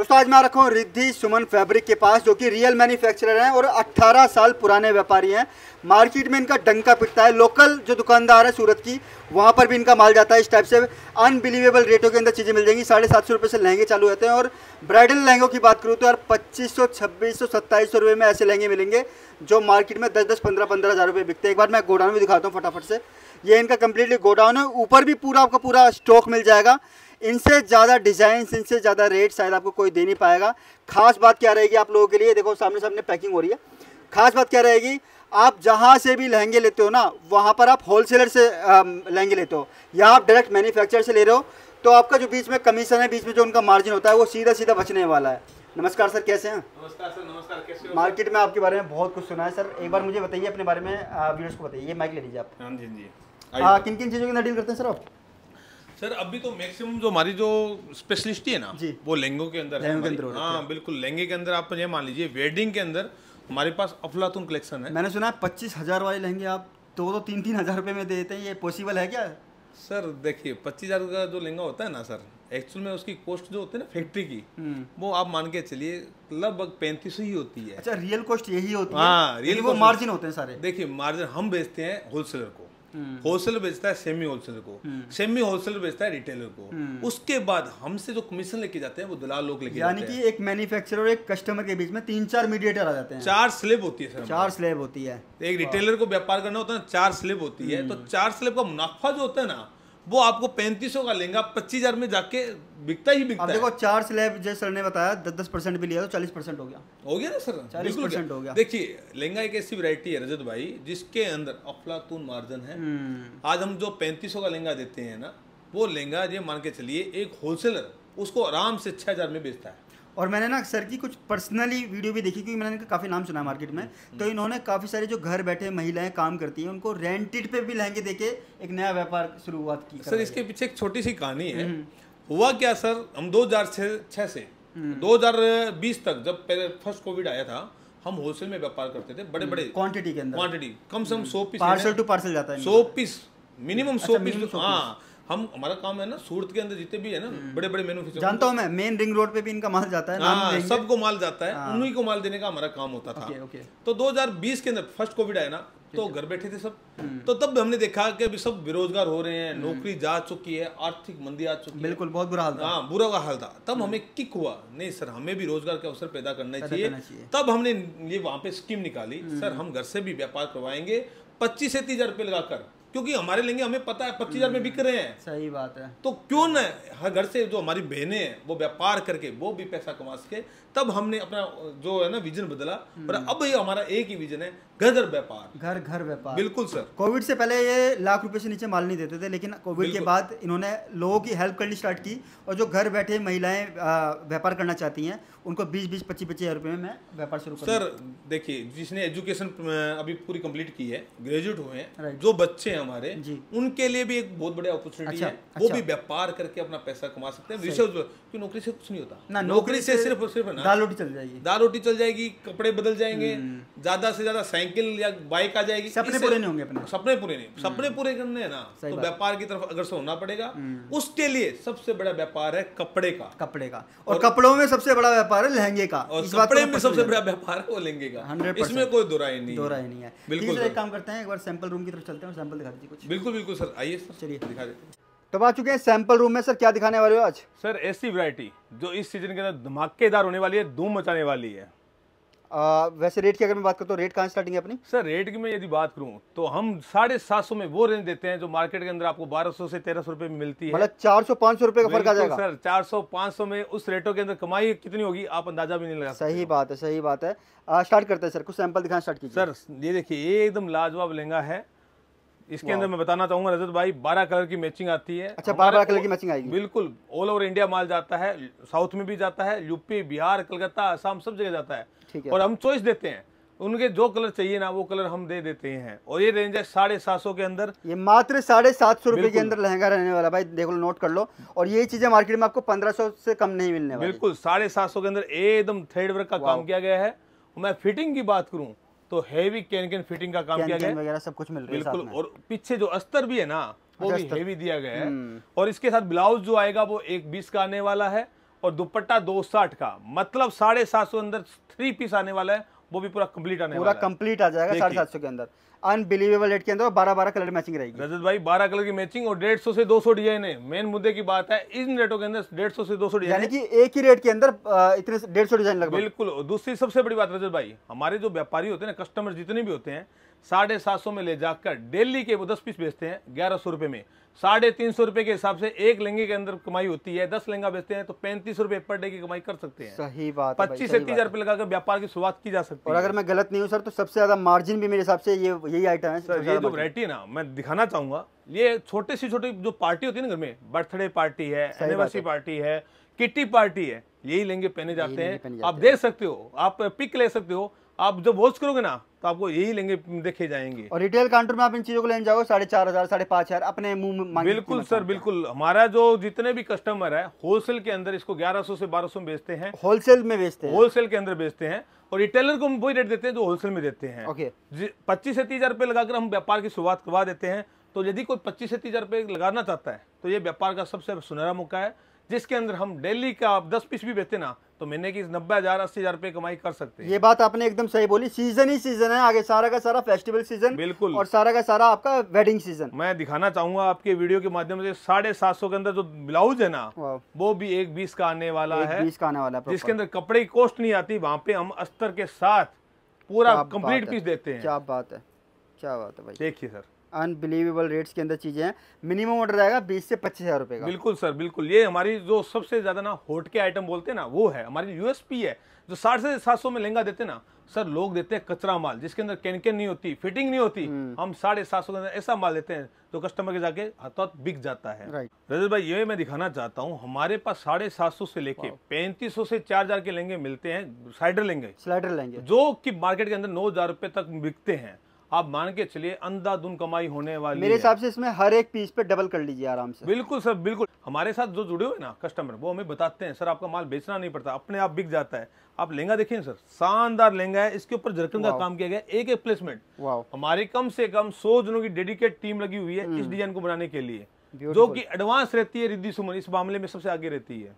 दोस्तों आज मैं रखा हूँ रिद्धि सुमन फैब्रिक के पास जो कि रियल मैन्युफैक्चरर हैं और 18 साल पुराने व्यापारी हैं मार्केट में इनका डंका पिटता है लोकल जो दुकानदार है सूरत की वहाँ पर भी इनका माल जाता है इस टाइप से अनबिलीवेबल रेटों के अंदर चीज़ें मिल जाएंगी साढ़े सात सौ रुपये से लहंगे चालू रहते हैं और ब्राइडल लहंगों की बात करूँ तो यार पच्चीस सौ छब्बीस सौ सत्ताईस सौ रुपये में ऐसे लहंगे मिलेंगे जो मार्केट में दस दस पंद्रह पंद्रह हज़ार रुपये बिकते हैं एक बार मैं गोडाउन भी दिखाता हूँ फटाफट से ये इनका कम्प्लीटली गोडाउन है ऊपर भी पूरा आपका पूरा स्टॉक मिल जाएगा इनसे ज़्यादा डिज़ाइन इनसे ज़्यादा रेट शायद आपको कोई दे नहीं पाएगा खास बात क्या रहेगी आप लोगों के लिए देखो सामने सामने पैकिंग हो रही है खास बात क्या रहेगी आप जहाँ से भी लहंगे लेते हो ना वहाँ पर आप होलसेलर से लहंगे लेते हो या आप डायरेक्ट मैन्युफैक्चर से ले रहे हो तो आपका जो बीच में कमीशन है बीच में जो उनका मार्जिन होता है वो सीधा सीधा बचने वाला है नमस्कार सर कैसे हैं नमस्कार सर नमस्कार कैसे हो मार्केट में आपके बारे में बहुत कुछ सुना है सर एक बार मुझे बताइए अपने बारे में व्यूअर्स को बताइए माइक ले लीजिए आप हाँ जी हाँ जी किन किन चीज़ों की डील करते हैं सर आप सर अभी तो मैक्सिमम जो हमारी जो स्पेशलिस्टी है ना जी वो लहंगों के अंदर के अंदर हाँ बिल्कुल लहंगे के अंदर आप ये मान लीजिए वेडिंग के अंदर हमारे पास अफलातून कलेक्शन है मैंने सुना है पच्चीस हज़ार वाले लहंगे आप दो तो दो तो तीन तीन हज़ार रुपये में देते हैं ये पॉसिबल है क्या सर देखिए पच्चीस हज़ार का जो लहंगा होता है ना सर एक्चुअल में उसकी कॉस्ट जो होती है ना फैक्ट्री की हम्म। वो आप मान के चलिए लगभग पैंतीस ही होती है अच्छा रियल कॉस्ट यही होती है हाँ रियल वो मार्जिन होते हैं सारे देखिए मार्जिन हम बेचते हैं होलसेलर को हम्म। होलसेल बेचता है सेमी होलसेलर को सेमी हम्म। होलसेलर बेचता है रिटेलर को हम्म। उसके बाद हमसे जो कमीशन लेके जाते हैं वो दलाल लोग लेके यानी कि एक मैन्युफैक्चरर और एक कस्टमर के बीच में तीन चार मीडिएटर आ जाते हैं चार स्लेब होती है सर चार स्लेब होती है एक रिटेलर को व्यापार करना होता है ना चार स्लेब होती है तो चार स्लेब का मुनाफा जो होता है ना वो आपको पैंतीस का लेंगे पच्चीस हजार में जाके बिकता ही बिकता देखो चार स्लैब जैसे सर ने बताया दस दस परसेंट भी लिया तो चालीस परसेंट हो गया हो गया ना सर चालीस परसेंट हो गया देखिए लहंगा एक ऐसी वैरायटी है रजत भाई जिसके अंदर अफलातून मार्जन है हम्म। आज हम जो पैंतीस का लहंगा देते हैं ना वो लहंगा ये मान के चलिए एक होलसेलर उसको आराम से छह हजार में बेचता है और मैंने ना सर की कुछ पर्सनली वीडियो भी देखी क्योंकि मैंने इनका काफ़ी नाम सुना मार्केट में हम्म। तो इन्होंने काफ़ी सारे जो घर बैठे महिलाएं काम करती हैं उनको रेंटेड पे भी लहंगे देके एक नया व्यापार शुरुआत की सर इसके पीछे एक छोटी सी कहानी है हम्म। हुआ क्या सर हम दो हजार छः से 2020 हम्म। तक जब पहले फर्स्ट कोविड आया था हम होलसेल में व्यापार करते थे बड़े बड़े क्वांटिटी के अंदर क्वांटिटी कम से कम सौ पीस पार्सल टू पार्सल जाता है सौ पीस मिनिमम अच्छा, सौ पीस तो हाँ हम हमारा काम है ना सूरत के अंदर जितने भी है ना बड़े बड़े मैन्युफैक्चर जानता हूँ मैं मेन रिंग रोड पे भी इनका माल जाता है हाँ, सबको माल जाता है हाँ। उन्हीं को माल देने का हमारा काम होता था तो दो के अंदर फर्स्ट कोविड आया ना तो घर बैठे थे सब हम्म। तो तब हमने देखा कि अभी सब बेरोजगार हो रहे हैं हम्म। नौकरी जा चुकी है आर्थिक मंदी आ चुकी है बिल्कुल बहुत बुरा हाल था हाँ बुरा का हाल था तब हम्म। हमें किक हुआ नहीं सर हमें भी रोजगार के अवसर पैदा करना चाहिए तब हमने ये वहाँ पे स्कीम निकाली सर हम घर से भी व्यापार करवाएंगे पच्चीस से तीस हजार रुपये लगाकर क्योंकि हमारे लेंगे हमें पता है पच्चीस हजार में बिक रहे हैं सही बात है तो क्यों ना हर घर से जो हमारी बहने हैं वो व्यापार करके वो भी पैसा कमा सके तब हमने अपना जो है ना विजन बदला पर हम्म। अब ये हमारा एक ही विजन है घर घर व्यापार घर घर व्यापार बिल्कुल सर कोविड से पहले ये लाख रुपए से नीचे माल नहीं देते थे लेकिन कोविड के बाद इन्होंने लोगों की हेल्प करनी स्टार्ट की और जो घर बैठे महिलाएं व्यापार करना चाहती हैं उनको बीस बीस पच्चीस पच्चीस हजार रुपये में व्यापार शुरू सर देखिए जिसने एजुकेशन अभी पूरी कंप्लीट की है ग्रेजुएट हुए हैं जो बच्चे हैं हैं हमारे उनके लिए भी एक बहुत बड़ी अपॉर्चुनिटी अच्छा, है अच्छा। वो भी व्यापार करके अपना पैसा कमा सकते हैं विशेष क्योंकि नौकरी से कुछ नहीं होता ना नौकरी से सिर्फ सिर्फ दाल रोटी चल जाएगी दाल रोटी चल जाएगी कपड़े बदल जाएंगे हम्म। ज्यादा से ज्यादा साइकिल या बाइक आ जाएगी सपने पूरे नहीं होंगे अपने सपने पूरे नहीं हम्म। सपने पूरे करने ना तो व्यापार की तरफ अग्रसर होना पड़ेगा हम्म। उसके लिए सबसे बड़ा व्यापार है कपड़े का कपड़े का और कपड़ों में सबसे बड़ा व्यापार है लहंगे का और कपड़े में सबसे बड़ा व्यापार है वो लहंगे का हंड्रेड इसमें कोई दो नहीं दो नहीं है बिल्कुल एक काम करते हैं एक बार सैंपल रूम की तरफ चलते हैं और सैंपल दिखा दिखा दीजिए कुछ बिल्कुल बिल्कुल सर आइए सर चलिए दिखा देते तो आ चुके हैं सैंपल रूम में सर क्या दिखाने वाले हो आज सर ऐसी वैरायटी जो इस सीजन के अंदर धमाकेदार होने वाली है धूम मचाने वाली है आ, वैसे रेट की अगर मैं बात करूँ तो रेट कहाँ स्टार्टिंग है अपनी सर रेट की मैं यदि बात करूँ तो हम साढ़े सात सौ में वो रेंज देते हैं जो मार्केट के अंदर आपको बारह सौ से तेरह सौ रुपये में मिलती है मतलब चार सौ पाँच सौ रुपये का फर्क आ जाएगा सर चार सौ पाँच सौ में उस रेटों के अंदर कमाई कितनी होगी आप अंदाजा भी नहीं लगा सही बात है सही बात है स्टार्ट करते हैं सर कुछ सैंपल दिखाना स्टार्ट कीजिए सर ये देखिए एकदम लाजवाब लहंगा है इसके अंदर मैं बताना चाहूंगा रजत भाई बारह कलर की मैचिंग आती है अच्छा बारह बारह कलर की मैचिंग आएगी बिल्कुल ऑल ओवर इंडिया माल जाता है साउथ में भी जाता है यूपी बिहार कलकत्ता आसाम सब जगह जाता है और हम चॉइस देते हैं उनके जो कलर चाहिए ना वो कलर हम दे देते हैं और ये रेंज है साढ़े सात सौ के अंदर ये मात्र साढ़े सात सौ रुपए के अंदर लहंगा रहने वाला भाई देख लो नोट कर लो और ये चीजें मार्केट में आपको पंद्रह सौ से कम नहीं मिलने बिल्कुल साढ़े सात सौ के अंदर एकदम थ्रेड वर्क का काम किया गया है मैं फिटिंग की बात करूँ तो हैवी कैन कैन फिटिंग का काम किया गया वगैरह सब कुछ मिल रहा है बिल्कुल और पीछे जो अस्तर भी है ना वो अच्छा, भी हैवी दिया गया है हम्म। और इसके साथ ब्लाउज जो आएगा वो एक बीस का आने वाला है और दुपट्टा दो साठ का मतलब साढ़े सात सौ अंदर थ्री पीस आने वाला है वो भी पूरा कंप्लीट आने पूरा कंप्लीट आ जाएगा साढ़े सात सौ के अंदर अनबिलीवेबल रेट के अंदर बारह बारह कलर मैचिंग रहेगी रजत भाई बारह कलर की मैचिंग और डेढ़ सौ से दो सौ डिजाइन है मेन मुद्दे की बात है इन रेटों के अंदर डेढ़ सौ से दो सौ डिजाइन की एक ही रेट के अंदर इतने डेढ़ सौ डिजाइन लगभग बिल्कुल दूसरी सबसे बड़ी बात रजत भाई हमारे जो व्यापारी होते हैं ना कस्टमर जितने भी होते हैं साढ़े सात सौ में ले जाकर डेली के वो दस पीस बेचते हैं ग्यारह सौ रुपये में साढ़े तीन सौ रुपये के हिसाब से एक लहंगे के अंदर कमाई होती है दस लहंगा बेचते हैं तो पैंतीस रुपये पर डे की कमाई कर सकते हैं सही बात पच्चीस से तीस हजार रुपये लगाकर व्यापार की शुरुआत की जा सकती है और अगर मैं गलत नहीं हूँ सर तो सबसे ज्यादा मार्जिन भी मेरे हिसाब से ये यही आइटम है सर ये जो वरायटी है ना मैं दिखाना चाहूंगा ये छोटे सी छोटी जो पार्टी होती है ना घर में बर्थडे पार्टी है एनिवर्सरी पार्टी है किट्टी पार्टी है यही लेंगे पहने जाते हैं आप देख सकते हो आप पिक ले सकते हो आप जब वॉच करोगे ना तो आपको यही लेंगे देखे जाएंगे और रिटेल काउंटर में आप इन चीजों को लेने जाओगे साढ़े चार हजार साढ़े पांच हजार अपने मुंह बिल्कुल सर बिल्कुल हमारा जो जितने भी कस्टमर है होलसेल के अंदर इसको 1100 से 1200 में बेचते हैं होलसेल में बेचते हैं होलसेल के अंदर बेचते हैं और रिटेलर को हम वही रेट देते हैं जो होलसेल में देते हैं ओके पच्चीस से तीस हजार रुपए लगाकर हम व्यापार की शुरुआत करवा देते हैं तो यदि कोई पच्चीस से तीस हजार रुपये लगाना चाहता है तो ये व्यापार का सबसे सुनहरा मौका है जिसके अंदर हम डेली का आप दस पीस भी बेचते ना तो महीने की नब्बे हज़ार अस्सी हज़ार रुपये कमाई कर सकते हैं ये बात आपने एकदम सही बोली सीजन ही सीजन है आगे सारा का सारा फेस्टिवल सीजन बिल्कुल और सारा का सारा आपका वेडिंग सीजन मैं दिखाना चाहूंगा आपके वीडियो के माध्यम से साढ़े सात सौ के अंदर जो ब्लाउज है ना वो भी एक बीस का आने वाला है बीस का आने वाला है जिसके अंदर कपड़े की कॉस्ट नहीं आती वहाँ पे हम अस्तर के साथ पूरा कम्प्लीट पीस देते हैं क्या बात है क्या बात है भाई देखिए सर अनबिलीवेबल रेट्स के अंदर चीज़ें हैं मिनिमम ऑर्डर रहेगा बीस से पच्चीस हज़ार रुपये का बिल्कुल सर बिल्कुल ये हमारी जो सबसे ज़्यादा ना होट के आइटम बोलते हैं ना वो है हमारी यूएसपी है जो साठ से सात सौ में लहंगा देते ना सर लोग देते हैं कचरा माल जिसके अंदर कैनकेन नहीं होती फिटिंग नहीं होती हम्म। हम साढ़े सात सौ के अंदर ऐसा माल देते हैं जो तो कस्टमर के जाके हाथों बिक जाता है रजत भाई ये मैं दिखाना चाहता हूँ हमारे पास साढ़े सात सौ से लेके पैंतीस सौ से चार हजार के लहंगे मिलते हैं स्लाइडर लेंगे स्लाइडर लेंगे जो की मार्केट के अंदर नौ हजार रुपए तक बिकते हैं आप मान के चलिए अंधाधुन कमाई होने वाली मेरे हिसाब से इसमें हर एक पीस पे डबल कर लीजिए आराम से बिल्कुल सर बिल्कुल हमारे साथ जो जुड़े हुए ना कस्टमर वो हमें बताते हैं सर आपका माल बेचना नहीं पड़ता अपने आप बिक जाता है आप लहंगा देखिए सर शानदार लहंगा है इसके ऊपर झरखंड का काम किया गया एक एक प्लेसमेंट हमारे कम से कम सौ जनों की डेडिकेट टीम लगी हुई है इस डिजाइन हम्म। को बनाने के लिए जो की एडवांस रहती है रिद्धि सुमन इस मामले में सबसे आगे रहती है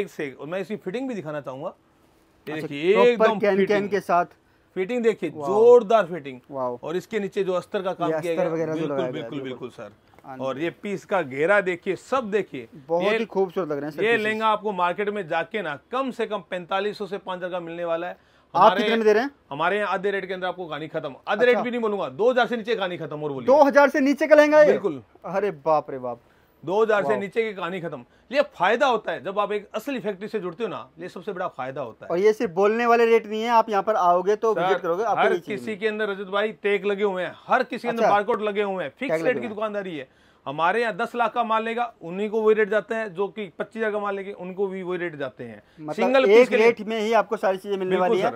एक से और मैं इसकी फिटिंग भी दिखाना चाहूंगा अच्छा, देखिए एकदम कैन के साथ फिटिंग देखिए जोरदार फिटिंग और इसके नीचे जो अस्तर का काम किया गया बिल्कुल बिल्कुल बिल्कुल सर हाँ और ये पीस का घेरा देखिए सब देखिए बहुत ही खूबसूरत लग रहे हैं ये लहंगा आपको मार्केट में जाके ना कम से कम पैंतालीस से पांच का मिलने वाला है आप कितने में दे रहे हैं हमारे यहाँ आधे रेट के अंदर आपको गानी खत्म आधे अच्छा। रेट भी नहीं बोलूंगा दो हजार से नीचे गानी खत्म और बोलिए दो हजार से नीचे का लहंगा बिल्कुल अरे बाप रे बाप 2000 से नीचे की कहानी खत्म ये फायदा होता है जब आप एक असली फैक्ट्री से जुड़ते हो ना ये सबसे बड़ा फायदा होता है और ये सिर्फ बोलने वाले रेट नहीं है आप यहाँ पर आओगे तो विजिट करोगे हर किसी के अंदर रजत भाई टेक लगे हुए हैं हर किसी के अंदर बारकोड अच्छा। लगे हुए हैं फिक्स रेट की दुकानदारी है हमारे यहाँ दस लाख का माल लेगा उन्हीं को वही रेट जाते हैं जो कि पच्चीस हजार का माल लेगा उनको भी वही रेट जाते हैं सिंगल मतलब एक रेट में ही आपको सारी चीजें मिलने वाली है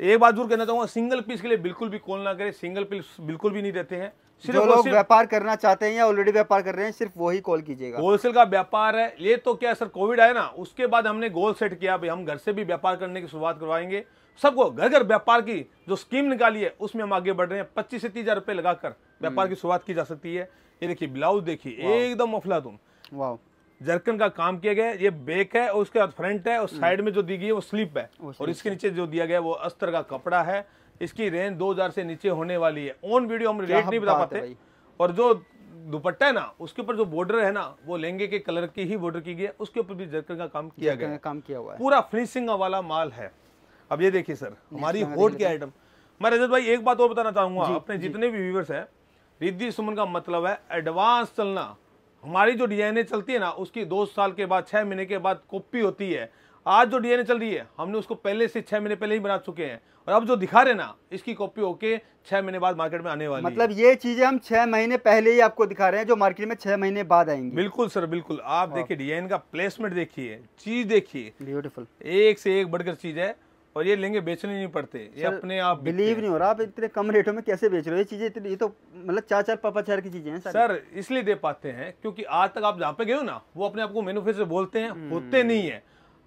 एक बात जरूर कहना चाहूंगा सिंगल पीस के लिए बिल्कुल भी कॉल ना करें सिंगल पीस बिल्कुल भी नहीं देते हैं सिर्फ जो लोग व्यापार करना चाहते हैं या ऑलरेडी व्यापार कर रहे हैं सिर्फ वही कॉल कीजिएगा होलसेल का व्यापार है ये तो क्या सर कोविड आया ना उसके बाद हमने गोल सेट किया भाई हम घर से भी व्यापार करने की शुरुआत करवाएंगे सबको घर घर व्यापार की जो स्कीम निकाली है उसमें हम आगे बढ़ रहे हैं पच्चीस से तीस हजार रुपये लगाकर व्यापार हम्म। की शुरुआत की जा सकती है ये देखिए ब्लाउज देखिए एकदम मफला तुम वाह जर्कन का काम किया गया ये बेक है और उसके बाद फ्रंट है और हम्म। साइड में जो दी गई है वो स्लिप है और इसके नीचे जो दिया गया वो अस्तर का कपड़ा है इसकी रेंज 2000 से नीचे होने वाली है ऑन वीडियो हम रेट नहीं बता पाते और जो दुपट्टा है ना उसके ऊपर जो बॉर्डर है ना वो लहंगे के कलर की ही बॉर्डर की गई है उसके ऊपर भी जर्कन का काम किया गया काम किया हुआ है पूरा फिनिशिंग वाला माल है अब ये देखिए सर हमारी होट के आइटम मैं रजत भाई एक बात और बताना चाहूंगा अपने जितने भी व्यूवर्स है रिद्धि सुमन का मतलब है एडवांस चलना हमारी जो डीएनए चलती है ना उसकी दो साल के बाद छः महीने के बाद कॉपी होती है आज जो डीएनए चल रही है हमने उसको पहले से छः महीने पहले ही बना चुके हैं और अब जो दिखा रहे ना इसकी कॉपी होके छः महीने बाद मार्केट में आने वाली मतलब ये चीज़ें हम छः महीने पहले ही आपको दिखा रहे हैं जो मार्केट में छः महीने बाद आएंगे बिल्कुल सर बिल्कुल आप देखिए डीएनए का प्लेसमेंट देखिए चीज़ देखिए ब्यूटीफुल एक से एक बढ़कर चीज़ है और ये लेंगे बेचने नहीं पड़ते ये अपने आप बिलीव नहीं हो रहा आप इतने कम रेटों में कैसे बेच रहे हो ये चीजें इतनी ये तो मतलब चार चार पापा चार की चीजें हैं सर इसलिए दे पाते हैं क्योंकि आज तक आप जहाँ पे गए हो ना वो अपने आपको मैन्युफैक्चर बोलते हैं हम्म। होते नहीं है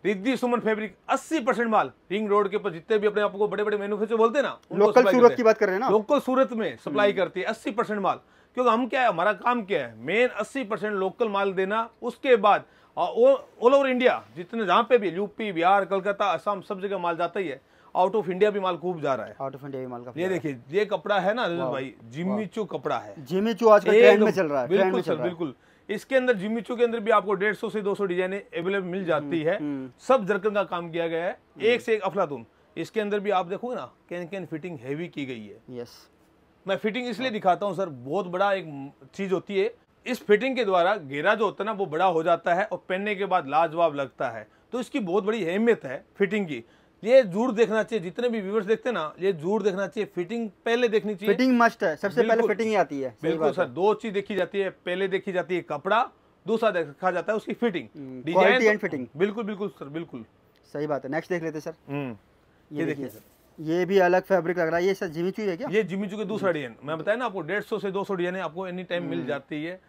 रिद्धि सुमन फैब्रिक 80 परसेंट माल रिंग रोड के ऊपर जितने भी अपने आपको बड़े बड़े मैन्युफैक्चर बोलते ना लोकल सूरत की बात कर रहे हैं ना लोकल सूरत में सप्लाई करती है अस्सी माल क्योंकि हम क्या है हमारा काम क्या है मेन अस्सी परसेंट लोकल माल देना उसके बाद और ऑल ओवर इंडिया जितने जहाँ पे भी यूपी बिहार कलकत्ता असम सब जगह माल जाता ही है आउट ऑफ इंडिया भी माल खूब जा रहा है आउट ऑफ इंडिया भी माल का ये देखिए ये कपड़ा है ना रजत भाई जिम्मीचू कपड़ा है जिम्मीचू आज ट्रेंड में चल रहा है बिल्कुल सर बिल्कुल इसके अंदर जिम्मीचू के अंदर भी आपको डेढ़ सौ से दो सौ डिजाइन अवेलेबल मिल जाती हम्म, है हम्म। सब जरकन का काम किया गया है हम्म। एक से एक अफलातून इसके अंदर भी आप देखोगे ना कैन कैन फिटिंग हैवी की गई है यस मैं फिटिंग इसलिए हाँ। दिखाता हूँ सर बहुत बड़ा एक चीज होती है इस फिटिंग के द्वारा गेरा जो होता है ना वो बड़ा हो जाता है और पहनने के बाद लाजवाब लगता है तो इसकी बहुत बड़ी अहमियत है फिटिंग की ये जरूर देखना चाहिए जितने भी व्यूवर्स देखते हैं ना ये जरूर देखना चाहिए फिटिंग पहले देखनी चाहिए फिटिंग मस्ट है सबसे पहले फिटिंग ही आती है बिल्कुल सर दो चीज देखी जाती है पहले देखी जाती है कपड़ा दूसरा देखा जाता है उसकी फिटिंग हम्म, डिजाइन एंड फिटिंग बिल्कुल बिल्कुल सर बिल्कुल सही बात है नेक्स्ट देख लेते सर हम्म, ये देखिए सर ये भी अलग फैब्रिक लग रहा है ये सर जिमीचू है क्या ये जिमीचू के दूसरा डिजाइन मैं बताया ना आपको डेढ़ सौ से दो सौ डिजाइन आपको एनी टाइम हम्म। मिल जाती है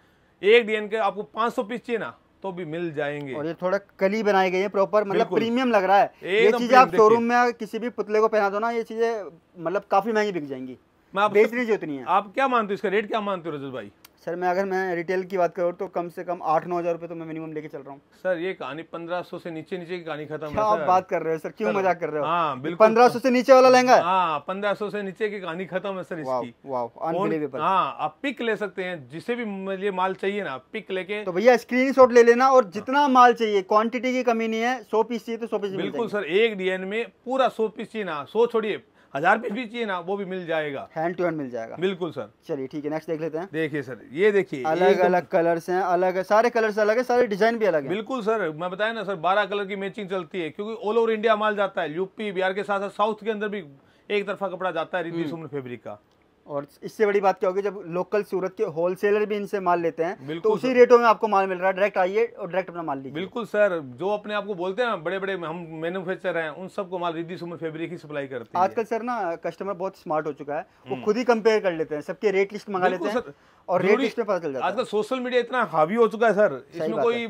एक डीएन के आपको 500 पीस चाहिए ना तो भी मिल जाएंगे और ये थोड़ा कली बनाई गई है प्रॉपर मतलब प्रीमियम लग रहा है ये चीज आप शोरूम में किसी भी पुतले को पहना दो ना ये चीजें मतलब काफी महंगी बिक जाएंगी मैं आप बेच लीजिए है आप क्या मानते हो इसका रेट क्या मानते हो रजत भाई सर मैं अगर मैं रिटेल की बात करूँ तो कम से कम आठ नौ हज़ार रुपये तो मैं मिनिमम लेके चल रहा हूँ सर ये कहानी पंद्रह सौ से नीचे नीचे की कहानी खत्म है आप बात कर रहे हो सर क्यों मजाक कर रहे हो हाँ, बिल्कुल पंद्रह सौ से नीचे वाला लहंगा हाँ पंद्रह सौ से नीचे की कहानी खत्म है सर इसकी हाँ आप पिक ले सकते हैं जिसे भी ये माल चाहिए ना पिक लेके तो भैया स्क्रीन ले लेना और जितना हाँ। माल चाहिए क्वान्टिटी की कमी नहीं है सौ पीस चाहिए तो सौ पीस बिल्कुल सर एक डिजाइन में पूरा सौ पीस चाहिए ना सौ छोड़िए हजार पीस भी चाहिए ना वो भी मिल जाएगा हैंड टू हैंड मिल जाएगा बिल्कुल सर चलिए ठीक है नेक्स्ट देख लेते हैं देखिए सर ये देखिए अलग तो- अलग कलर है अलग है सारे कलर अलग है सारे डिजाइन भी अलग है बिल्कुल सर मैं बताया ना सर बारह कलर की मैचिंग चलती है क्योंकि ऑल ओवर इंडिया माल जाता है यूपी बिहार के साथ साथ साउथ के अंदर भी एक तरफा कपड़ा जाता है रिद्धि हम्म। सुमन फेब्रिक का और इससे बड़ी बात क्या होगी जब लोकल सूरत के होलसेलर भी इनसे माल लेते हैं तो उसी रेटों में आपको माल मिल रहा है डायरेक्ट आइए और डायरेक्ट अपना माल लीजिए बिल्कुल सर जो अपने आपको बोलते हैं बड़े बड़े हम मैन्युफैक्चर हैं उन सबको माल रिद्धि सुमन फेब्रिक ही सप्लाई करते हैं आजकल सर ना कस्टमर बहुत स्मार्ट हो चुका है वो हम्म। खुद ही कंपेयर कर लेते हैं सबके रेट लिस्ट मंगा लेते हैं और रेट लिस्ट में पता चल जाता है आजकल सोशल मीडिया इतना हावी हो चुका है सर इसमें कोई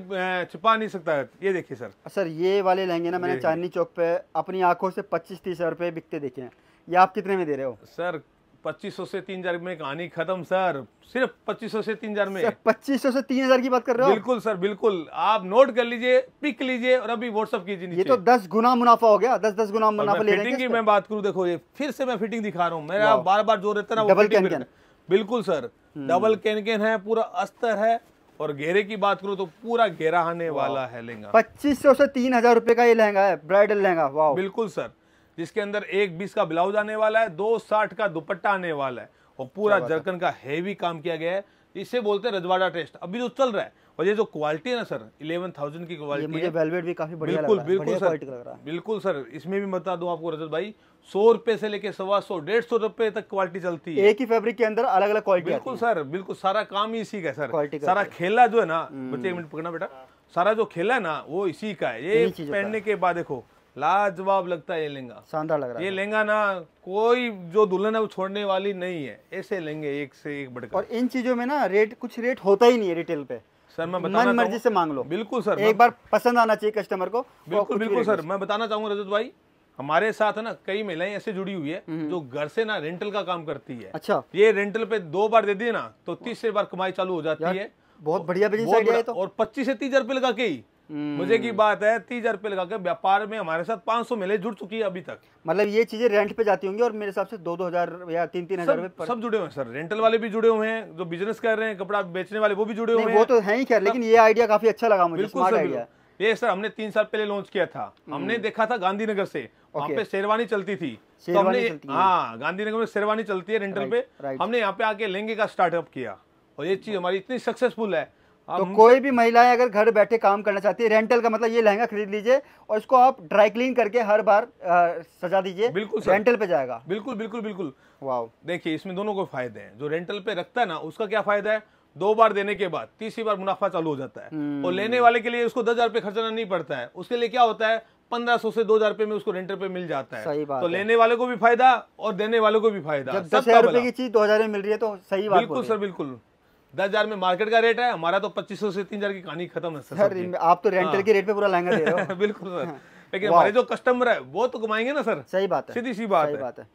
छिपा नहीं सकता है ये देखिए सर सर ये वाले लहंगे ना मैंने चांदनी चौक पे अपनी आंखों से पच्चीस तीस हजार रुपए बिकते देखे हैं ये आप कितने में दे रहे हो सर पच्चीस से तीन हजार में कहानी खत्म सर सिर्फ पच्चीस से तीन हजार में पच्चीस से तीन हजार की बात कर रहे हो बिल्कुल सर बिल्कुल आप नोट कर लीजिए पिक लीजिए और अभी व्हाट्सअप कीजिए ये तो दस गुना मुनाफा हो गया दस दस गुना मुनाफा ले फिटिंग की मैं बात करूँ देखो ये फिर से मैं फिटिंग दिखा रहा हूँ मेरा बार बार जो रहता है बिल्कुल सर डबल कैन कैन है पूरा अस्तर है और घेरे की बात करूँ तो पूरा घेरा आने वाला है लहंगा पच्चीस सौ से तीन हजार रूपए का ये लहंगा है ब्राइडल लहंगा वाह बिल्कुल सर जिसके अंदर एक बीस का ब्लाउज आने वाला है दो साठ का दुपट्टा आने वाला है और पूरा जरकन का हैवी काम किया गया है इसे बोलते हैं रजवाड़ा टेस्ट अभी जो तो चल रहा है और ये जो क्वालिटी है ना सर इलेवन थाउजेंड की क्वालिटी मुझे वेलवेट भी काफी बढ़िया बिल्कुल बिल्कुल सर बिल्कुल सर इसमें भी बता दो आपको रजत भाई सौ रुपए से लेके सवा सौ डेढ़ सौ रुपए तक क्वालिटी चलती है एक ही फैब्रिक के अंदर अलग अलग क्वालिटी बिल्कुल सर बिल्कुल सारा काम ही इसी का सर सारा खेला जो है ना बच्चे एक हम्म। मिनट पकड़ना बेटा सारा जो खेला है ना वो इसी का है ये पहनने के बाद देखो लाजवाब लगता है ये लहंगा शानदार लग रहा है ये लहंगा ना कोई जो दुल्हन है वो छोड़ने वाली नहीं है ऐसे लेंगे एक से एक बढ़कर और इन चीजों में ना रेट कुछ रेट होता ही नहीं है रिटेल पे सर मैं बताना मर्जी से मांग लो बिल्कुल सर एक बार पसंद आना चाहिए कस्टमर को बिल्कुल बिल्कुल सर मैं बताना चाहूंगा रजत भाई हमारे साथ है ना कई महिलाएं ऐसे जुड़ी हुई है हम्म। जो घर से ना रेंटल का काम करती है अच्छा ये रेंटल पे दो बार दे दिए ना तो तीसरे बार कमाई चालू हो जाती है बहुत बढ़िया बिजनेस है तो और पच्चीस से तीस हजार रुपए लगा के ही मुझे की हम्म। बात है तीस हजार रुपए लगा के व्यापार में हमारे साथ पांच सौ मेले जुड़ चुकी है अभी तक मतलब ये चीजें रेंट पे जाती होंगी और मेरे हिसाब से दो दो हजार या तीन तीन हजार सब, सब जुड़े हुए हैं सर रेंटल वाले भी जुड़े हुए हैं जो बिजनेस कर रहे हैं कपड़ा बेचने वाले वो भी जुड़े हुए हैं वो तो है ही क्या लेकिन ये आइडिया काफी अच्छा लगा मुझे बिल्कुल ये सर हमने तीन साल पहले लॉन्च किया था हम्म। हमने देखा था गांधीनगर से वहाँ पे शेरवानी चलती थी तो हाँ गांधीनगर में शेरवानी चलती है रेंटल पे हमने यहाँ पे आके लहंगे का स्टार्टअप किया और ये चीज हमारी इतनी सक्सेसफुल है तो कोई भी महिलाएं अगर घर बैठे काम करना चाहती है रेंटल का मतलब ये लहंगा खरीद लीजिए और इसको आप ड्राई क्लीन करके हर बार आ, सजा दीजिए बिल्कुल रेंटल पे जाएगा बिल्कुल बिल्कुल बिल्कुल वाह देखिए इसमें दोनों को फायदे हैं जो रेंटल पे रखता है ना उसका क्या फायदा है दो बार देने के बाद तीसरी बार मुनाफा चालू हो जाता है हम्म। और लेने वाले के लिए उसको दस हजार रुपये खर्चना नहीं पड़ता है उसके लिए क्या होता है पंद्रह सौ से दो हजार रुपए में उसको रेंटर पे मिल जाता है सही बात तो लेने वाले को भी फायदा और देने वाले को भी फायदा जब दस हजार रुपए की चीज दो हजार में मिल रही है तो सही बात बिल्कुल सर बिल्कुल दस हजार में मार्केट का रेट है हमारा तो पच्चीस सौ से तीन हजार की कहानी खत्म है सर आप तो रेंटल हाँ। के रेट पे पूरा लहंगा दे रहे हो बिल्कुल सर हाँ। लेकिन हमारे जो कस्टमर है वो तो कमाएंगे ना सर सही बात है सीधी सी बात है बात है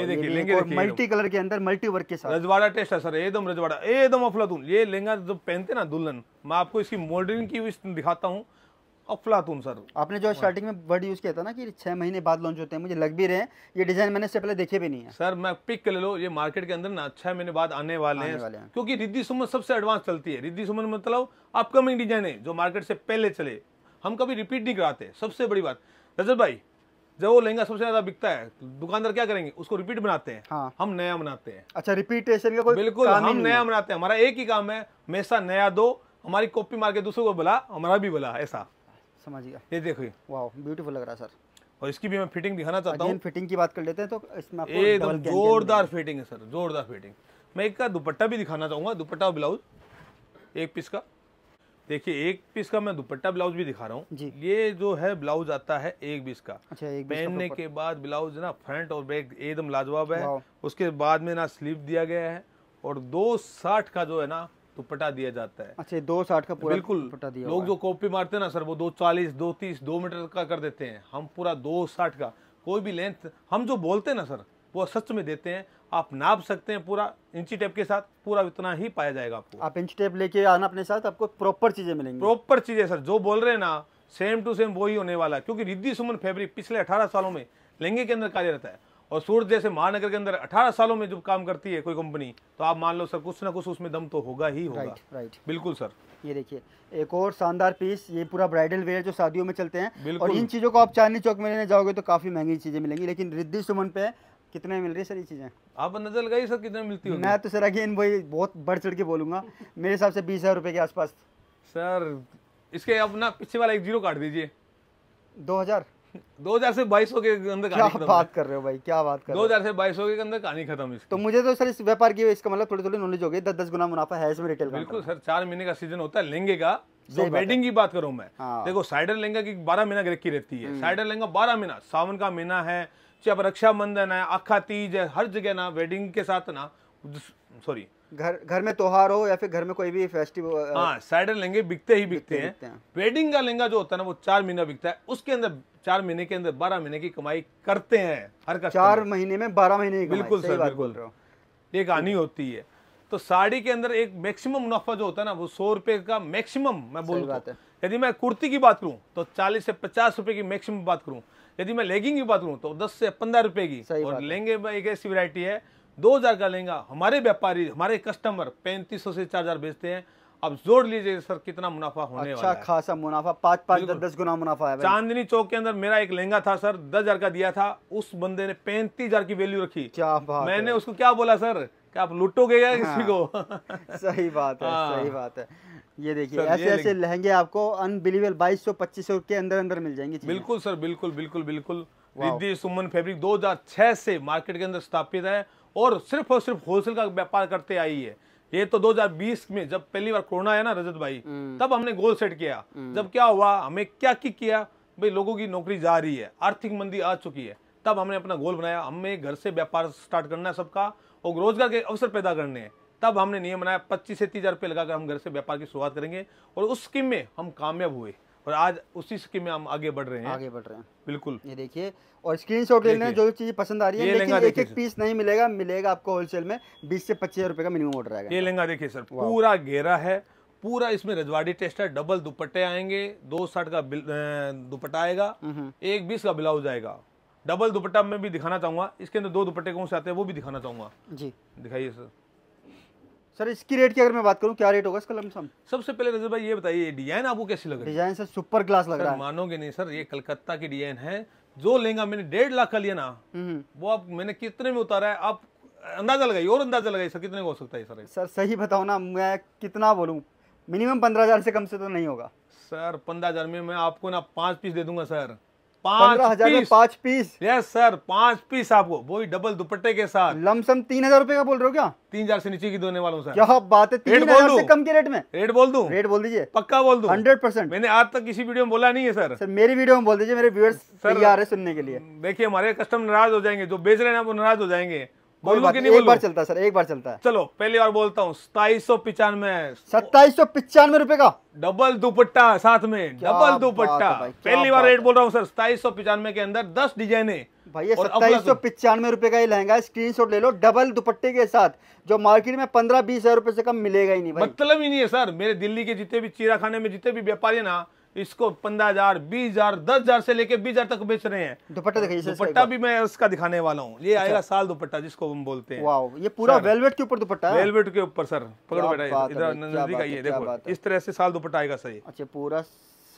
ये देखिए लेंगे मल्टी कलर के अंदर मल्टी वर्क के साथ रजवाड़ा टेस्ट है सर एकदम रजवाड़ा एकदम अफलातून ये लहंगा जो पहनते ना दुल्हन मैं आपको इसकी मॉडलिंग की दिखाता हूँ अफलातून सर आपने जो स्टार्टिंग हाँ। में वर्ड यूज़ किया था ना कि छह महीने बाद लॉन्च होते हैं मुझे लग भी रहे हैं ये डिज़ाइन मैंने इससे पहले देखे भी नहीं है सर मैं पिक ले लो ये मार्केट के अंदर ना छह महीने बाद आने वाले हैं है। क्योंकि रिद्धि सुमन सबसे एडवांस चलती है रिद्धि सुमन मतलब अपकमिंग डिजाइन है जो मार्केट से पहले चले हम कभी रिपीट नहीं कराते सबसे बड़ी बात रजत भाई जब वो लहंगा सबसे ज्यादा बिकता है दुकानदार क्या करेंगे उसको रिपीट बनाते हैं हाँ। हम नया बनाते हैं अच्छा रिपीटेशन का कोई बिल्कुल हम नया बनाते हैं हमारा एक ही काम है हमेशा नया दो हमारी कॉपी मार के दूसरों को बुला हमारा भी बुला ऐसा समझ गया ये देखिए वाह ब्यूटीफुल लग रहा है सर और इसकी भी मैं फिटिंग दिखाना चाहता हूँ फिटिंग की बात कर लेते हैं तो इसमें एकदम जोरदार फिटिंग है सर जोरदार फिटिंग मैं एक का दुपट्टा भी दिखाना चाहूँगा दुपट्टा और ब्लाउज एक पीस का देखिए एक पीस का मैं दुपट्टा ब्लाउज भी दिखा रहा हूँ ये जो है ब्लाउज आता है एक पीस का अच्छा, पहनने के बाद ब्लाउज ना फ्रंट और बैक एकदम लाजवाब है उसके बाद में ना स्लीव दिया गया है और दो साठ का जो है ना दुपट्टा दिया जाता है अच्छा दो साठ का पूरा बिल्कुल दिया लोग जो कॉपी मारते हैं ना सर वो दो चालीस दो तीस दो मीटर का कर देते हैं हम पूरा दो साठ का कोई भी लेंथ हम जो बोलते हैं ना सर वो सच में देते हैं आप नाप सकते हैं पूरा इंची टेप के साथ पूरा इतना ही पाया जाएगा आपको आप इंची टेप लेके आना अपने साथ आपको प्रॉपर चीजें मिलेंगी प्रॉपर चीजें सर जो बोल रहे हैं ना सेम टू सेम वही होने वाला है क्योंकि रिद्धि सुमन फैब्रिक पिछले अठारह सालों में लहंगे के अंदर कार्यरत है और सूरत जैसे महानगर के अंदर 18 सालों में जब काम करती है कोई कंपनी तो आप मान लो सर कुछ ना कुछ उसमें दम तो होगा ही होगा राइट राइट बिल्कुल सर ये देखिए एक और शानदार पीस ये पूरा ब्राइडल वेयर जो शादियों में चलते हैं और इन चीज़ों को आप चांदनी चौक में लेने जाओगे तो काफ़ी महंगी चीज़ें मिलेंगी लेकिन रिद्धि सुमन पे कितने मिल रही है सर ये चीज़ें आप नजर लगाइए सर कितने मिलती होगी मैं तो सर अगेन वही बहुत बढ़ चढ़ के बोलूंगा मेरे हिसाब से बीस हज़ार रुपये के आसपास सर इसके अपना पीछे वाला एक जीरो काट दीजिए दो हज़ार दो हजार से बाईस के अंदर क्या बात कर रहे हो भाई क्या बात कर दो हजार से बाईस के अंदर कहानी खत्म तो मुझे तो सर इस व्यापार की इसका मतलब थोड़ी थोड़ी नॉलेज हो गई दस दस गुना मुनाफा है इसमें रिटेल बिल्कुल सर चार महीने का सीजन होता है लेंगे का जो वेडिंग की बात करूं मैं हाँ। देखो साइडर लहंगा की बारह महीना रखी रहती है साइडर हम्म। लहंगा बारह महीना सावन का महीना है चाहे रक्षाबंधन है आखा तीज है हर जगह ना वेडिंग के साथ ना सॉरी घर घर में त्योहार हो या फिर घर में कोई भी फेस्टिवल uh, हाँ साइडर लहंगे बिकते ही बिकते, हैं वेडिंग का लहंगा जो होता है ना वो चार महीना बिकता है उसके अंदर चार महीने के अंदर बारह महीने की कमाई करते हैं हर कस्टमर चार महीने में बारह महीने की बिल्कुल सर बिल्कुल ये कहानी होती है तो साड़ी के अंदर एक मैक्सिमम मुनाफा जो होता है ना वो सौ रुपए का मैक्सिमम मैं बोल रहा था यदि मैं कुर्ती की बात करूँ तो चालीस से पचास रुपए की मैक्सिमम बात करूँ यदि मैं लेगिंग की बात करूँ तो दस से पंद्रह रुपए की और लहंगे में एक ऐसी वैरायटी है दो हज़ार का लेंगे हमारे व्यापारी हमारे कस्टमर पैंतीस सौ से चार हज़ार बेचते हैं अब जोड़ लीजिए सर कितना मुनाफा होने अच्छा वाला खासा मुनाफा पाँच पाँच दस दस गुना मुनाफा है चांदनी चौक के अंदर मेरा एक लहंगा था सर दस हजार का दिया था उस बंदे ने पैंतीस हजार की वैल्यू रखी क्या बात मैंने है? उसको क्या बोला सर क्या आप लुटोगे क्या किसी को सही बात है हाँ। सही बात है ये देखिए ऐसे ऐसे लहंगे आपको अनबिलीवेबल बाईस सौ पच्चीस सौ के अंदर अंदर मिल जाएंगे बिल्कुल सर बिल्कुल बिल्कुल बिल्कुल रिद्धि सुमन फैब्रिक दो से मार्केट के अंदर स्थापित है और सिर्फ और सिर्फ होलसेल का व्यापार करते आई है ये तो 2020 में जब पहली बार कोरोना आया ना रजत भाई हम्म। तब हमने गोल सेट किया हम्म। जब क्या हुआ हमें क्या की किया भाई लोगों की नौकरी जा रही है आर्थिक मंदी आ चुकी है तब हमने अपना गोल बनाया हमें घर से व्यापार स्टार्ट करना है सबका और रोजगार के अवसर पैदा करने हैं तब हमने नियम बनाया पच्चीस से तीस हज़ार रुपये लगाकर हम घर से व्यापार की शुरुआत करेंगे और उस स्कीम में हम कामयाब हुए और आज उसी स्कीम में हम आगे बढ़ रहे हैं आगे बढ़ रहे हैं बिल्कुल ये देखिए और स्क्रीन शॉट लेना जो चीज़ पसंद आ रही है लेकिन एक एक पीस नहीं मिलेगा मिलेगा आपको होलसेल में बीस से पच्चीस रुपए का मिनिमम ऑर्डर आएगा ये लहंगा देखिए सर पूरा घेरा है पूरा इसमें रजवाड़ी टेस्ट है डबल दुपट्टे आएंगे दो शर्ट का दुपट्टा आएगा एक बीस का ब्लाउज आएगा डबल दुपट्टा मैं भी दिखाना चाहूंगा इसके अंदर दो दुपट्टे कौन से आते हैं वो भी दिखाना चाहूंगा जी दिखाइए सर सर इसकी रेट की अगर मैं बात करूं क्या रेट होगा इसका लमसम सबसे पहले रजत भाई ये बताइए डिजाइन आपको कैसी लग रही है डिजाइन सर सुपर क्लास लग रहा है मानोगे नहीं सर ये कलकत्ता की डिजाइन है जो लेंगे मैंने डेढ़ लाख का लिया ना हम्म, हम्म। वो आप मैंने कितने में उतारा है आप अंदाजा लगाइए और अंदाजा लगाइए सर कितने हो सकता है सर सर सही बताओ ना मैं कितना बोलूँ मिनिमम पंद्रह हजार से कम से तो नहीं होगा सर पंद्रह हजार में मैं आपको ना पाँच पीस दे दूंगा सर हजार पांच पीस यस सर पांच पीस आपको वो ही डबल दुपट्टे के साथ लमसम तीन हजार रूपए का बोल रहे हो क्या तीन हजार से नीचे की दोने वालों सर क्या बात है तीन बोल से कम के रेट में रेट बोल दू रेट बोल दीजिए पक्का बोल दू हंड्रेड परसेंट मैंने आज तक किसी वीडियो में बोला नहीं है सर सर मेरी वीडियो में बोल दीजिए मेरे व्यूअर्स सुनने के लिए देखिए हमारे कस्टमर नाराज हो जाएंगे जो बेच रहे हैं वो नाराज हो जाएंगे बोलू कि नहीं एक बार चलता है सर एक बार चलता है चलो पहली बार बोलता हूँ सताईस सौ पिचानवे सत्ताईस सौ पिचानवे रूपए का डबल दुपट्टा साथ में डबल दुपट्टा पहली बार रेट बोल रहा हूँ सर सताईस सौ पिचानवे के अंदर दस डिजाइन है भैया सत्ताईस सौ पिचानवे रुपए का ये लहंगा स्क्रीन शॉट ले लो डबल दुपट्टे के साथ जो मार्केट में पंद्रह बीस हजार रुपए से कम मिलेगा ही नहीं मतलब ही नहीं है सर मेरे दिल्ली के जितने भी चीरा खाने में जितने भी व्यापारी ना इसको पंद्रह हजार बीस हजार दस हजार से लेके बीस हजार तक बेच रहे हैं दुपट्टा दिखाइए दुपट्टा भी मैं उसका दिखाने वाला हूँ ये अच्छा। आएगा साल दुपट्टा जिसको हम बोलते हैं वाओ ये पूरा वेलवेट के ऊपर दुपट्टा है वेलवेट के ऊपर सर पकड़ो बेटा इधर नजदीक आइए देखो इस तरह से साल दुपट्टा आएगा सही अच्छा पूरा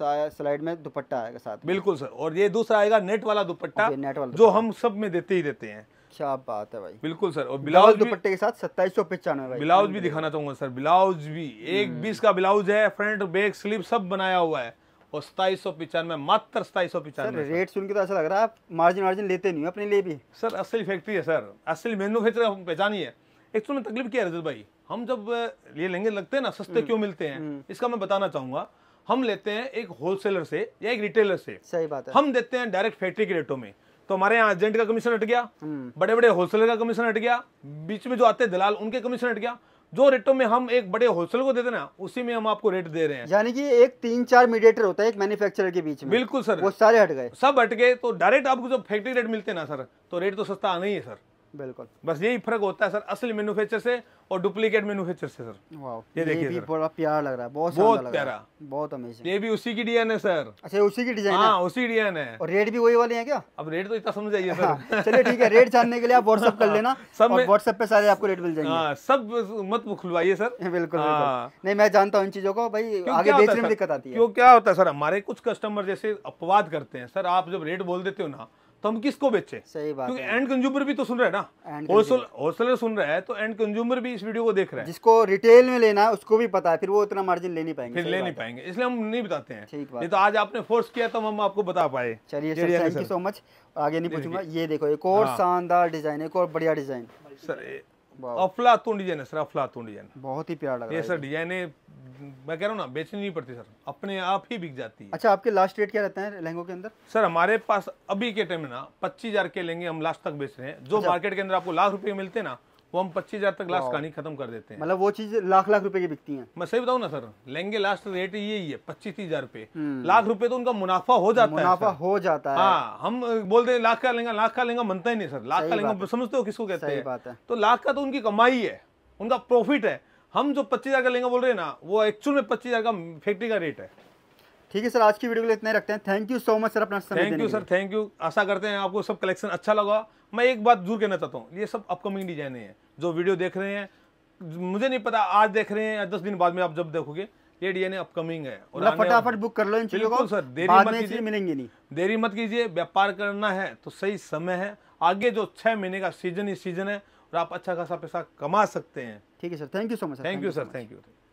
स्लाइड में दुपट्टा आएगा साथ बिल्कुल सर और ये दूसरा आएगा नेट वाला दुपट्टा नेट वाला जो हम सब में देते ही देते हैं क्या बात है भाई बिल्कुल सर और ब्लाउज दुपट्टे के साथ सत्ताईस सौ पचानवे ब्लाउज भी दिखाना चाहूंगा सर ब्लाउज भी एक हम्म। बीस का ब्लाउज है फ्रंट बैक स्लीव सब बनाया हुआ है और सताईस सौ पिचानवे मात्र सताईस सौ पिचानवे रेट सुन के तो ऐसा लग रहा है आप मार्जिन वार्जिन लेते नहीं हो अपने लिए भी सर असली फैक्ट्री है सर असली मैन्युफैक्चर हम है एक तो मैं तकलीफ किया रजत भाई हम जब ये लेंगे लगते हैं ना सस्ते हम्म, क्यों मिलते हैं हम्म। इसका मैं बताना चाहूंगा हम लेते हैं एक होलसेलर से या एक रिटेलर से सही बात है हम देते हैं डायरेक्ट फैक्ट्री के रेटों में तो हमारे यहाँ एजेंट का कमीशन हट गया बड़े बड़े होलसेलर का कमीशन हट गया बीच में जो आते हैं दलाल उनके कमीशन हट गया जो रेटों में हम एक बड़े होलसेल को देते ना उसी में हम आपको रेट दे रहे हैं यानी कि एक तीन चार मीडिएटर होता है एक मैन्युफैक्चरर के बीच में बिल्कुल सर वो सारे हट गए सब हट गए तो डायरेक्ट आपको जब फैक्ट्री रेट मिलते ना सर तो रेट तो सस्ता आना ही है सर बिल्कुल बस यही फर्क होता है सर असली मैन्युफैक्चर से और डुप्लीकेट मैन्युफैक्चर से सर ये देखिए बड़ा प्यार लग रहा है बहुत बहुत प्यारा बहुत अमेजिंग ये भी उसी की डिजाइन है सर अच्छा उसी की डिजाइन हाँ उसी डिजाइन है और रेट भी वही वाले हैं क्या अब रेट तो इतना समझ जाइए हाँ, सर चलिए ठीक है रेट जानने के लिए आप व्हाट्सअप कर हाँ, लेना सब व्हाट्सएप पे सारे आपको रेट मिल जाएंगे हाँ, सब मत खुलवाइए सर बिल्कुल नहीं मैं जानता हूँ इन चीजों को भाई आगे बेचने में दिक्कत आती है क्यों क्या होता है सर हमारे कुछ कस्टमर जैसे अपवाद करते हैं सर आप जब रेट बोल देते हो ना तो हम किसको बेचे सही बात क्योंकि एंड कंज्यूमर भी तो सुन रहे हैं ना होलसेल होलसेलर सुन रहा है तो एंड कंज्यूमर भी इस वीडियो को देख रहा है जिसको रिटेल में लेना है उसको भी पता है फिर वो इतना मार्जिन ले नहीं पाएंगे फिर ले नहीं पाएंगे इसलिए हम नहीं बताते हैं ठीक बात तो आज आपने फोर्स किया तो हम आपको बता पाए चलिए थैंक यू सो मच आगे नहीं पूछूंगा ये देखो एक और हाँ। शानदार डिजाइन एक और बढ़िया डिजाइन सर अफलातून डिजाइन है सर अफलातून डिजाइन बहुत ही प्यारा लग रहा है सर डिजाइन मैं कह रहा हूँ ना बेचनी नहीं पड़ती सर अपने आप ही बिक जाती है अच्छा आपके लास्ट रेट क्या रहता है लहंगों के अंदर सर हमारे पास अभी के टाइम में ना पच्चीस हजार के लेंगे हम लास्ट तक बेच रहे हैं जो मार्केट अच्छा। के अंदर आपको लाख रुपए मिलते हैं ना वो हम पच्चीस हजार तक लास्ट कहानी खत्म कर देते हैं मतलब वो चीज लाख लाख रुपए की बिकती है मैं सही बताऊँ ना सर लेंगे लास्ट रेट यही है पच्चीस तीस हजार रुपए हम्म। लाख रुपए तो उनका मुनाफा हो जाता मुनाफा है मुनाफा हो जाता है हाँ हम बोलते हैं लाख का लेंगे लाख का लेंगे मनता ही नहीं सर लाख का लेंगे समझते हो किसको कहते हैं तो लाख का तो उनकी कमाई है उनका प्रॉफिट है हम जो पच्चीस हजार का लेंगे बोल रहे हैं ना वो एक्चुअल में पच्चीस हजार का फैक्ट्री का रेट है ठीक है सर आज की वीडियो के लिए इतने रखते हैं thank you so much sir अपना समय thank you sir thank you आशा करते हैं आपको सब कलेक्शन अच्छा लगा मैं एक बात जरूर कहना चाहता हूँ ये सब अपकमिंग डिजाइने हैं जो वीडियो देख रहे हैं मुझे नहीं पता आज देख रहे हैं या दस दिन बाद में आप जब देखोगे ये डीएनए अपकमिंग है और मतलब फटाफट बुक कर लो इन चीजों को सर देरी मत कीजिए मिलेंगे नहीं देरी मत कीजिए व्यापार करना है तो सही समय है आगे जो छह महीने का सीजन ही सीजन है और आप अच्छा खासा पैसा कमा सकते हैं ठीक है sir thank you so much thank you sir thank you